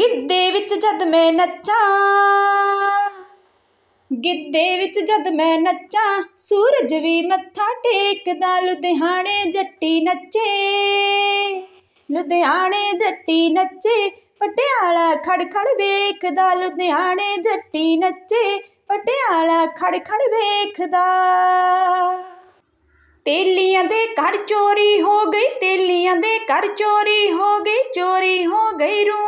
ਗਿੱਧੇ ਵਿੱਚ ਜਦ ਮੈਂ ਨੱਚਾਂ ਗਿੱਧੇ ਵਿੱਚ ਜਦ ਮੈਂ ਨੱਚਾਂ ਸੂਰਜ ਵੀ ਮੱਥਾ ਟੇਕਦਾ ਲੁਧਿਆਣੇ ਜੱਟੀ ਨੱਚੇ ਲੁਧਿਆਣੇ ਜੱਟੀ ਨੱਚੇ ਪਟਿਆਲਾ ਖੜਖੜ ਵੇਖਦਾ ਲੁਧਿਆਣੇ ਜੱਟੀ ਨੱਚੇ ਪਟਿਆਲਾ ਖੜਖੜ ਵੇਖਦਾ ਤੇਲੀਆਂ ਦੇ ਘਰ ਚੋਰੀ ਹੋ ਗਈ ਤੇਲੀਆਂ ਦੇ ਘਰ ਚੋਰੀ ਹੋ ਗਈ ਚੋਰੀ ਹੋ ਗਈ ਰੂ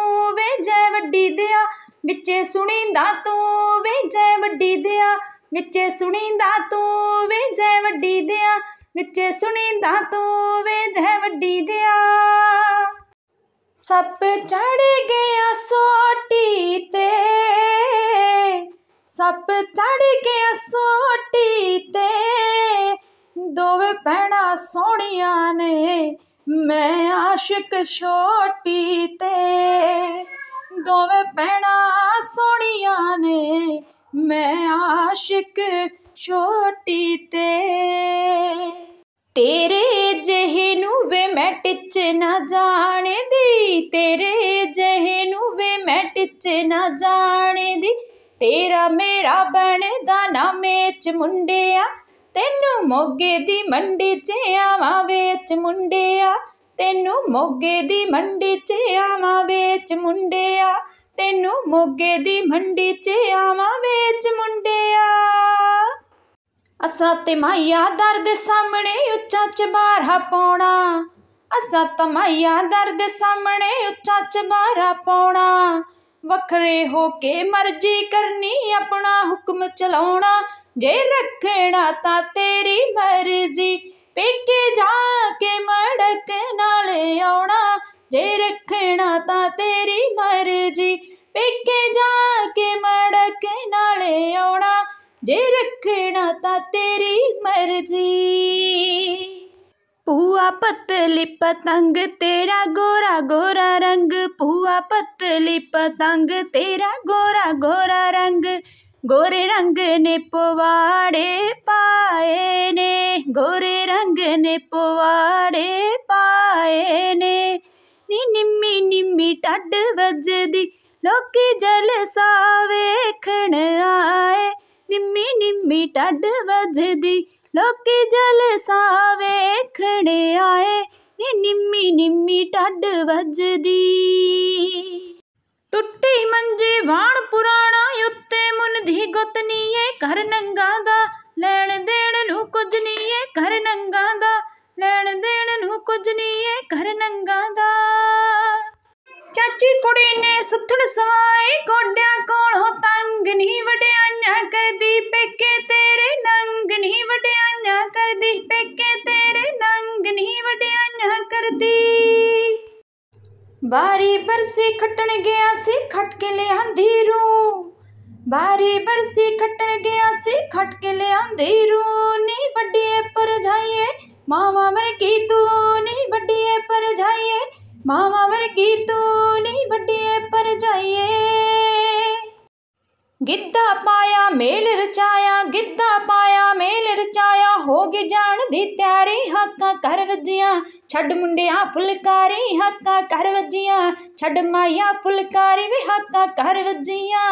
ਵੱਡੀ ਦਿਆ ਵਿੱਚੇ ਸੁਣੀਂਦਾ ਤੂੰ ਵੇ ਜੈ ਵੱਡੀ ਦਿਆ ਵਿੱਚੇ ਸੁਣੀਂਦਾ ਤੂੰ ਵੇ ਜੈ ਵੱਡੀ ਦਿਆ ਵਿੱਚੇ ਸੁਣੀਂਦਾ ਤੂੰ ਵੇ ਜੈ ਵੱਡੀ ਦਿਆ ਸੱਪ ਚੜ ਗਿਆ ਸੋਟੀ ਤੇ ਸੱਪ ਚੜ ਗਿਆ ਸੋਟੀ ਤੇ ਦੋਵੇਂ ਪਹਿਣਾ ਸੋਹਣੀਆਂ ਨੇ ਮੈਂ ਆਸ਼ਿਕ ਛੋਟੀ ਤੇ ਦੋਵੇਂ ਪਹਿਣਾ ਸੋਹਣੀਆਂ ਨੇ ਮੈਂ ਆਸ਼ਿਕ ਛੋਟੀ ਤੇ ਤੇਰੇ ਜਹੇ ਨੂੰ ਵੇ ਮੈਂ ਟਿੱਚ ਨਾ ਜਾਣਦੀ ਤੇਰੇ ਜਹੇ ਨੂੰ ਵੇ ਮੈਂ ਟਿੱਚ ਨਾ ਜਾਣਦੀ ਤੇਰਾ ਮੇਰਾ ਬਣਦਾ ਨਾ ਮੇਚ ਮੁੰਡਿਆ ਤੈਨੂੰ ਮੋਗੇ ਦੀ ਮੰਡੀ 'ਚ ਆਵਾਂ ਵੇਚ ਮੁੰਡਿਆ ਤੈਨੂੰ ਮੋਗੇ ਦੀ ਮੰਡੀ 'ਚ ਆਵਾਂ ਵੇਚ ਮੁੰਡਿਆ ਤੈਨੂੰ ਮੋਗੇ ਦੀ ਮੰਡੀ 'ਚ ਆਵਾਂ ਵੇਚ ਮੁੰਡਿਆ ਅਸਾਂ ਤੇ ਮਾਇਆ ਦਰ ਦੇ ਸਾਹਮਣੇ ਉੱਚਾ ਬਾਰਾ ਪਾਉਣਾ ਅਸਾਂ ਤੇ ਮਾਇਆ ਦਰ ਦੇ ਸਾਹਮਣੇ ਉੱਚਾ ਬਾਰਾ ਪਾਉਣਾ ਵੱਖਰੇ ਹੋ ਕੇ ਮਰਜ਼ੀ ਕਰਨੀ ਆਪਣਾ ਹੁਕਮ ਚਲਾਉਣਾ ਜੇ ਰੱਖਣਾ ਤਾਂ ਤੇਰੀ ਮਰਜ਼ੀ ਪੇਕੇ ਜਾ ਜੀ ਪੂਆ ਪਤਲੀ ਪਤੰਗ ਤੇਰਾ ਗੋਰਾ ਗੋਰਾ ਰੰਗ ਪੂਆ ਪਤਲੀ ਪਤੰਗ ਤੇਰਾ ਗੋਰਾ ਗੋਰਾ ਰੰਗ ਗੋਰੇ ਰੰਗ ਨੇ ਪਵਾੜੇ ਪਾਏ ਨੇ ਗੋਰੇ ਰੰਗ ਨੇ ਪਵਾੜੇ ਪਾਏ ਨੇ ਨੀ ਨਿੰਮੀ ਨਿੰਮੀ ਟੱਡ ਵੱਜਦੀ ਲੋਕੀ ਜਲਸਾ ਵੇਖਣ ਆਏ ਨਿੰਮੀ ਨਿੰਮੀ ਟੱਡ ਵੱਜਦੀ ਲੋਕੀ ਜਲਸਾ ਵੇਖਣ ਆਏ ਨੀ ਨਿੰਮੀ ਨਿੰਮੀ ਟੱਡ ਵੱਜਦੀ ਟੁੱਟੀ ਮੰਜੀ ਵਾਣ ਪੁਰਾਣਾ ਉੱਤੇ ਮੁੰਦੀ ਗਤਨੀਏ ਘਰ ਨੰਗਾ ਦਾ ਲੈਣ ਦੇਣ ਨੂੰ ਕੁਝ ਨਹੀਂ ਏ ਘਰ ਨੰਗਾ ਦਾ ਲੈਣ ਦੇਣ ਨੂੰ ਕੁਝ ਨਹੀਂ ਏ ਘਰ ਨੰਗਾ ਦਾ ਚਾਚੀ ਕੁੜੀ ਨੇ ਸੁੱਥਣ ਸਵਾਏ ਗੋਡਿਆਂ ਕੋਲੋਂ ਤੰਗ ਨਹੀਂ ਵਡਿਆਈਆਂ ਕਰਦੀ ਪੇਕੇ ਤੇਰੇ ਨੰਗ कर दी पेके तेरे नंग नहीं वड्या कर दी बारी बरसी खटन गया से खटके ले अंधेरू बारी बरसी खटन गया से खटके ले अंधेरू नहीं बड़िए पर जाइए मामा मर की तू नहीं बड़िए पर जाइए मामा मर की तू नहीं बड़िए पर जाइए गिद्धा पाया मेल रचाया गिद्धा ਦੇ ਤਿਆਰੇ ਹੱਕਾਂ ਕਰ ਵੱਜੀਆਂ ਛੱਡ ਮੁੰਡਿਆਂ ਫੁਲਕਾਰੀ ਹੱਕਾਂ ਕਰ ਵੱਜੀਆਂ ਛੱਡ ਮਾਇਆ ਫੁਲਕਾਰੀ ਵੇ ਹੱਕਾਂ ਕਰ ਵੱਜੀਆਂ